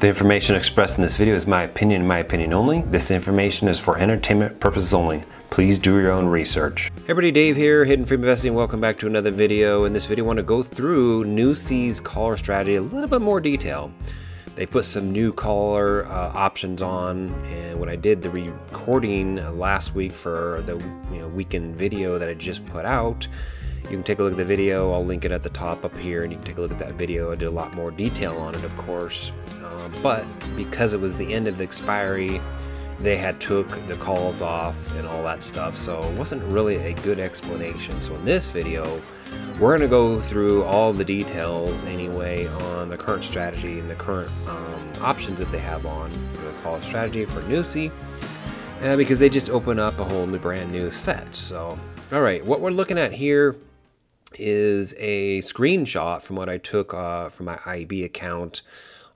The information expressed in this video is my opinion and my opinion only. This information is for entertainment purposes only. Please do your own research. Hey everybody, Dave here, Hidden Free Investing. Welcome back to another video. In this video, I want to go through New C's caller strategy a little bit more detail. They put some new caller uh, options on, and when I did the recording uh, last week for the you know, weekend video that I just put out, you can take a look at the video. I'll link it at the top up here, and you can take a look at that video. I did a lot more detail on it, of course, um, but because it was the end of the expiry, they had took the calls off and all that stuff, so it wasn't really a good explanation. So in this video, we're going to go through all the details anyway on the current strategy and the current um, options that they have on the call strategy for Nusi. Uh, because they just open up a whole new brand new set. So, all right, what we're looking at here is a screenshot from what I took uh, from my IB account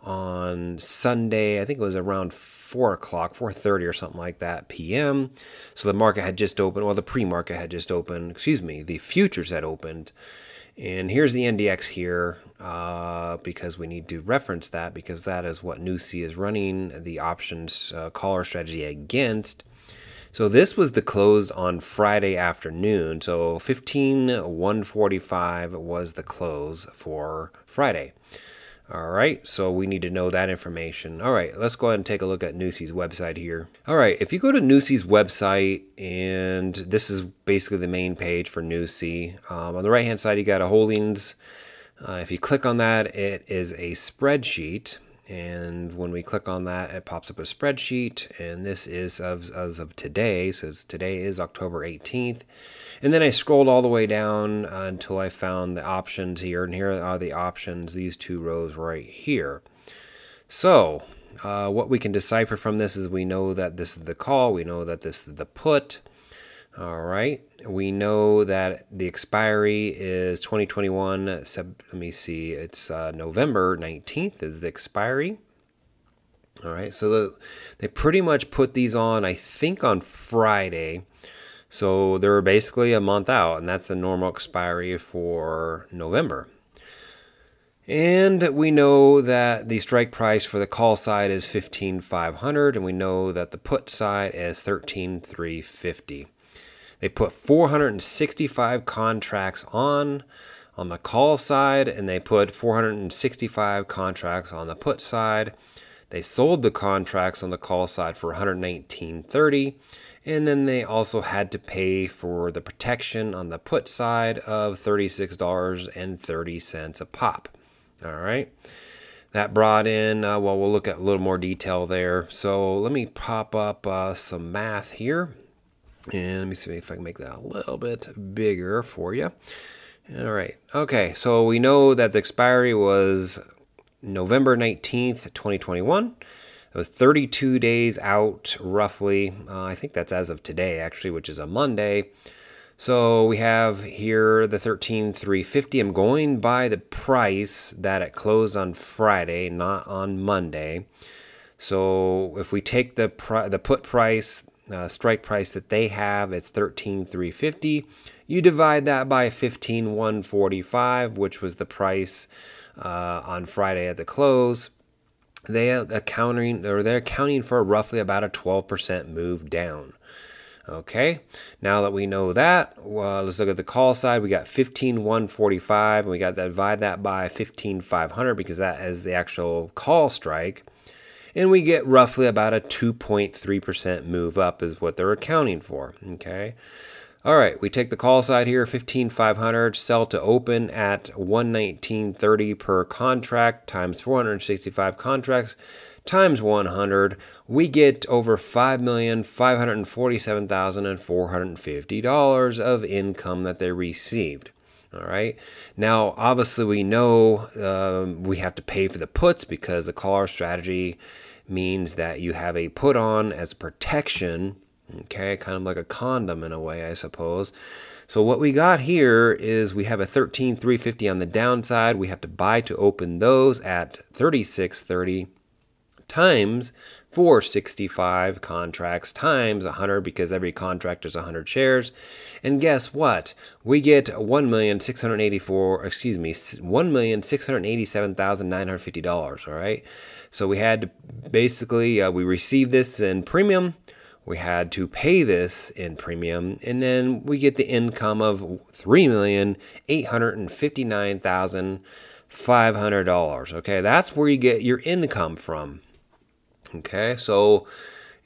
on Sunday. I think it was around four o'clock, four thirty or something like that p.m. So the market had just opened, well, the pre-market had just opened. Excuse me, the futures had opened. And here's the NDX here uh, because we need to reference that because that is what NUSI is running the options uh, caller strategy against. So this was the closed on Friday afternoon. So 15 145 was the close for Friday. All right, so we need to know that information. All right, let's go ahead and take a look at Nusi's website here. All right, if you go to Nusi's website, and this is basically the main page for Nusi. Um, on the right-hand side, you got a holdings. Uh, if you click on that, it is a spreadsheet and when we click on that, it pops up a spreadsheet. And this is of, as of today. So today is October 18th. And then I scrolled all the way down uh, until I found the options here. And here are the options, these two rows right here. So uh, what we can decipher from this is we know that this is the call. We know that this is the put. All right. We know that the expiry is 2021. let me see. It's uh, November 19th is the expiry. All right. So the, they pretty much put these on, I think, on Friday. So they're basically a month out, and that's the normal expiry for November. And we know that the strike price for the call side is 15,500, and we know that the put side is 13,350. They put 465 contracts on on the call side and they put 465 contracts on the put side. They sold the contracts on the call side for 119.30, and then they also had to pay for the protection on the put side of $36.30 a pop. All right. That brought in, uh, well, we'll look at a little more detail there. So let me pop up uh, some math here. And let me see if I can make that a little bit bigger for you. All right. Okay. So we know that the expiry was November 19th, 2021. It was 32 days out, roughly. Uh, I think that's as of today, actually, which is a Monday. So we have here the 13350. I'm going by the price that it closed on Friday, not on Monday. So if we take the the put price uh, strike price that they have. It's 13350. You divide that by 15145, which was the price uh, on Friday at the close. They are accounting or they're accounting for roughly about a 12% move down. Okay, now that we know that, well, let's look at the call side. We got 15145, and we got to divide that by 15500 because that is the actual call strike and we get roughly about a 2.3% move up is what they're accounting for, okay? All right, we take the call side here, 15,500, sell to open at 119.30 per contract times 465 contracts times 100, we get over $5,547,450 of income that they received. All right. Now, obviously, we know um, we have to pay for the puts because the collar strategy means that you have a put on as protection. Okay, kind of like a condom in a way, I suppose. So what we got here is we have a 13350 on the downside. We have to buy to open those at 3630 times for 65 contracts times 100 because every contract is 100 shares. And guess what? We get 1,684, excuse me, $1,687,950, all right? So we had to basically, uh, we received this in premium. We had to pay this in premium, and then we get the income of three million eight hundred and fifty-nine thousand five hundred dollars. Okay, that's where you get your income from. Okay, so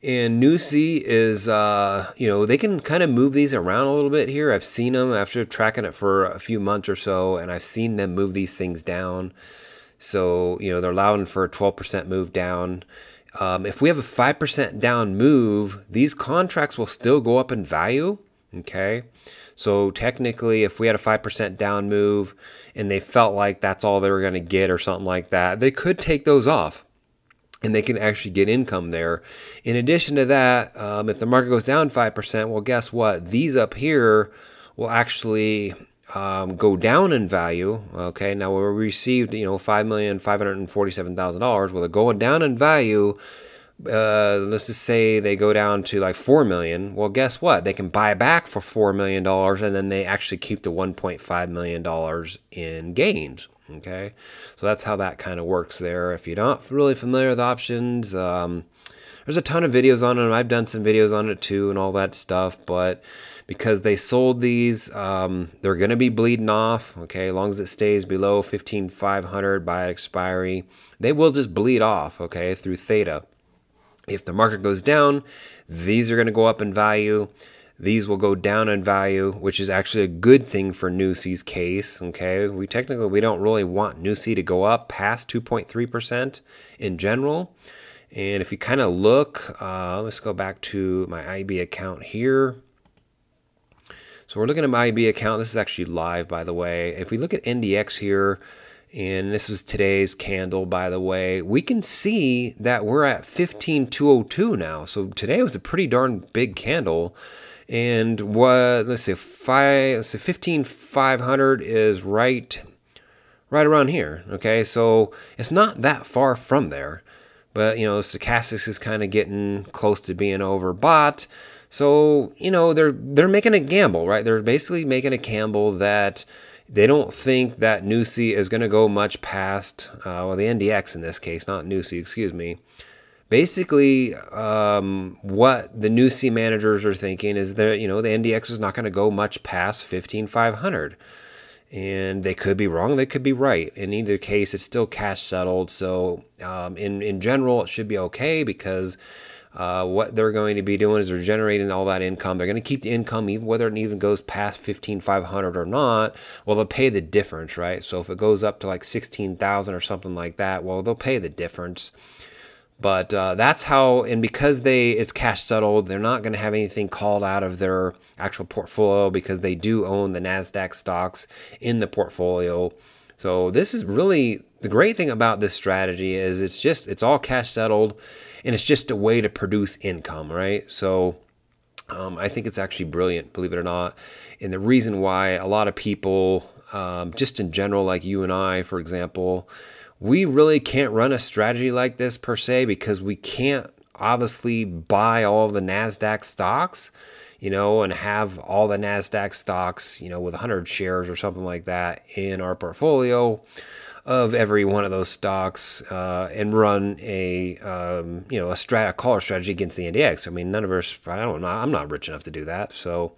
and Nusi is, uh, you know, they can kind of move these around a little bit here. I've seen them after tracking it for a few months or so, and I've seen them move these things down. So, you know, they're allowing for a 12% move down. Um, if we have a 5% down move, these contracts will still go up in value. Okay. So technically, if we had a 5% down move and they felt like that's all they were going to get or something like that, they could take those off and they can actually get income there. In addition to that, um, if the market goes down 5%, well, guess what? These up here will actually um, go down in value. Okay, now we received, you know, $5,547,000. Well, they're going down in value. Uh, let's just say they go down to like four million. Well, guess what? They can buy back for four million dollars, and then they actually keep the one point five million dollars in gains. Okay, so that's how that kind of works there. If you're not really familiar with options, um, there's a ton of videos on it. I've done some videos on it too and all that stuff, but because they sold these, um, they're going to be bleeding off. Okay, as long as it stays below 15,500 by expiry, they will just bleed off. Okay, through theta. If the market goes down, these are going to go up in value. These will go down in value, which is actually a good thing for Nusi's case. Okay, we technically we don't really want Nusi to go up past 2.3% in general. And if you kind of look, uh, let's go back to my IB account here. So we're looking at my IB account. This is actually live, by the way. If we look at NDX here, and this was today's candle, by the way, we can see that we're at 15202 now. So today was a pretty darn big candle and what let's see five let's see 15500 is right right around here okay so it's not that far from there but you know stochastics is kind of getting close to being overbought so you know they're they're making a gamble right they're basically making a gamble that they don't think that nusi is going to go much past uh, well the ndx in this case not nusi excuse me basically um, what the new C managers are thinking is that you know the NDX is not going to go much past 15500 and they could be wrong they could be right in either case it's still cash settled so um, in in general it should be okay because uh, what they're going to be doing is they're generating all that income. They're going to keep the income even whether it even goes past fifteen five hundred or not. Well, they'll pay the difference, right? So if it goes up to like sixteen thousand or something like that, well, they'll pay the difference but uh, that's how, and because they it's cash settled, they're not going to have anything called out of their actual portfolio because they do own the Nasdaq stocks in the portfolio. So this is really the great thing about this strategy is it's just it's all cash settled, and it's just a way to produce income, right? So um, I think it's actually brilliant, believe it or not. And the reason why a lot of people, um, just in general, like you and I, for example we really can't run a strategy like this per se because we can't obviously buy all the NASDAQ stocks, you know, and have all the NASDAQ stocks, you know, with 100 shares or something like that in our portfolio of every one of those stocks uh, and run a um, you know a, strat- a strategy against the NDX. I mean, none of us. I don't know. I'm not rich enough to do that. So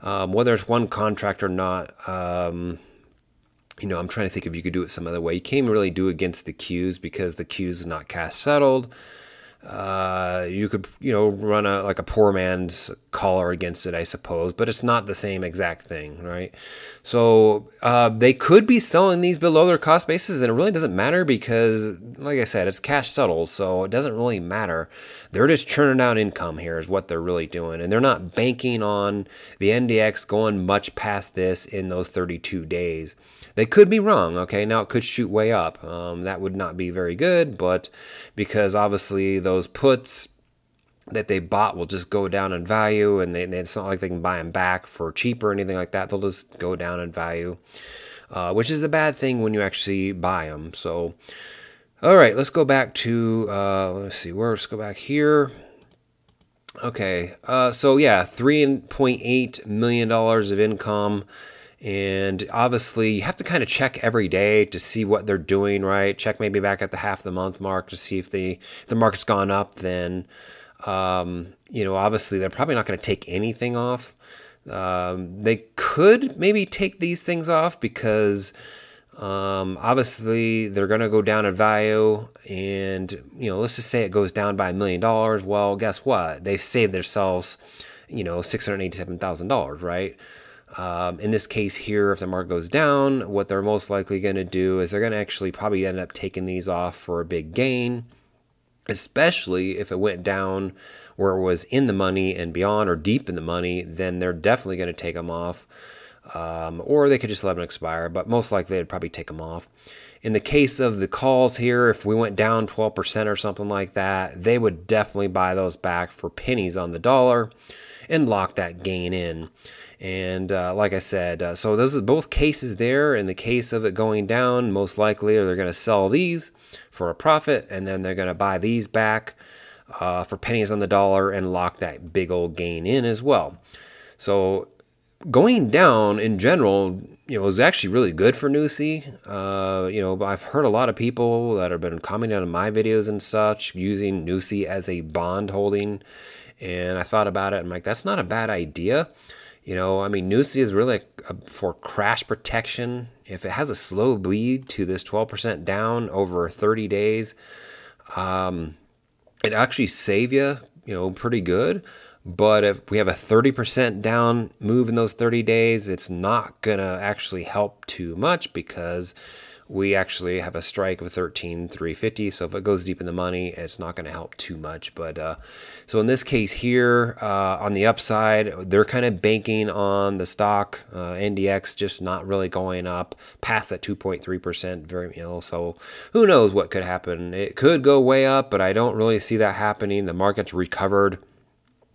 um, whether it's one contract or not, um, you know, I'm trying to think if you could do it some other way. You can't really do against the cues because the cues not cast settled. Uh, you could you know run a like a poor man's collar against it, I suppose, but it's not the same exact thing, right? So uh, they could be selling these below their cost basis, and it really doesn't matter because, like I said, it's cash settled, so it doesn't really matter. They're just churning out income here, is what they're really doing, and they're not banking on the NDX going much past this in those 32 days. They could be wrong, okay? Now it could shoot way up. Um, that would not be very good, but because obviously those those puts that they bought will just go down in value, and they, it's not like they can buy them back for cheap or anything like that. They'll just go down in value, uh, which is a bad thing when you actually buy them. So, all right, let's go back to uh, let's see, where let's go back here. Okay, uh, so yeah, three point eight million dollars of income. And obviously, you have to kind of check every day to see what they're doing, right? Check maybe back at the half the month mark to see if the if the market's gone up. Then, um, you know, obviously they're probably not going to take anything off. Um, they could maybe take these things off because um, obviously they're going to go down in value, and you know, let's just say it goes down by a million dollars. Well, guess what? They've saved themselves, you know, six hundred eighty-seven thousand dollars, right? Um, in this case here, if the market goes down, what they're most likely going to do is they're going to actually probably end up taking these off for a big gain, especially if it went down where it was in the money and beyond or deep in the money, then they're definitely going to take them off. Um, or they could just let them expire, but most likely they'd probably take them off. In the case of the calls here, if we went down 12% or something like that, they would definitely buy those back for pennies on the dollar and lock that gain in. And uh, like I said, uh, so those are both cases there. In the case of it going down, most likely they're going to sell these for a profit, and then they're going to buy these back uh, for pennies on the dollar and lock that big old gain in as well. So going down in general, you know, is actually really good for Nusi. Uh, you know, I've heard a lot of people that have been commenting on my videos and such using Nusi as a bond holding. And I thought about it. I'm like, that's not a bad idea. You know, I mean, Nusi is really a, uh, for crash protection. If it has a slow bleed to this 12% down over 30 days, um, it actually save you, you know, pretty good. But if we have a 30% down move in those 30 days, it's not going to actually help too much because we actually have a strike of 13,350. So if it goes deep in the money, it's not going to help too much. But uh, so in this case here, uh, on the upside, they're kind of banking on the stock uh, NDX just not really going up past that 2.3% very you know. So who knows what could happen? It could go way up, but I don't really see that happening. The market's recovered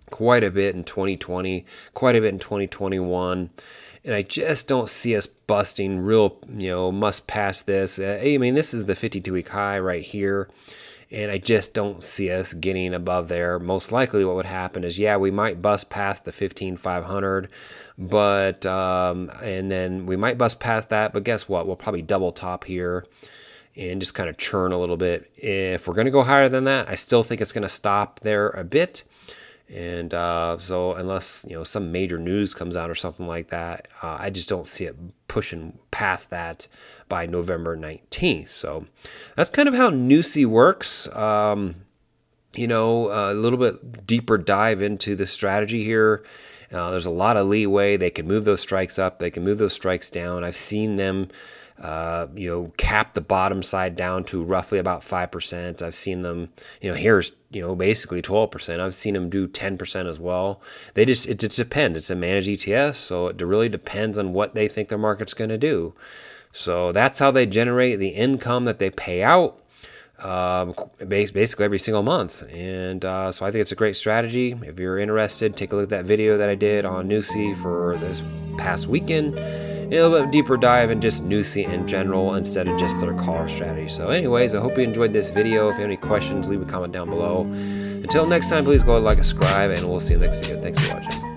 quite a bit in 2020, quite a bit in 2021 and I just don't see us busting real, you know, must pass this. Uh, I mean, this is the 52 week high right here. And I just don't see us getting above there. Most likely, what would happen is, yeah, we might bust past the 15,500, but, um, and then we might bust past that, but guess what? We'll probably double top here and just kind of churn a little bit. If we're going to go higher than that, I still think it's going to stop there a bit. And uh, so, unless you know some major news comes out or something like that, uh, I just don't see it pushing past that by November 19th. So that's kind of how Nusi works. Um, you know, a little bit deeper dive into the strategy here. Uh, there's a lot of leeway. They can move those strikes up. They can move those strikes down. I've seen them uh, you know, cap the bottom side down to roughly about 5%. I've seen them, you know, here's, you know, basically 12%. I've seen them do 10% as well. They just, it, just depends. It's a managed ETF, so it really depends on what they think their market's going to do. So that's how they generate the income that they pay out. Uh, basically every single month. And uh, so I think it's a great strategy. If you're interested, take a look at that video that I did on Nucy for this past weekend a little bit deeper dive in just Nusi in general instead of just their caller strategy. So anyways, I hope you enjoyed this video. If you have any questions, leave a comment down below. Until next time, please go like subscribe, and we'll see you in the next video. Thanks for watching.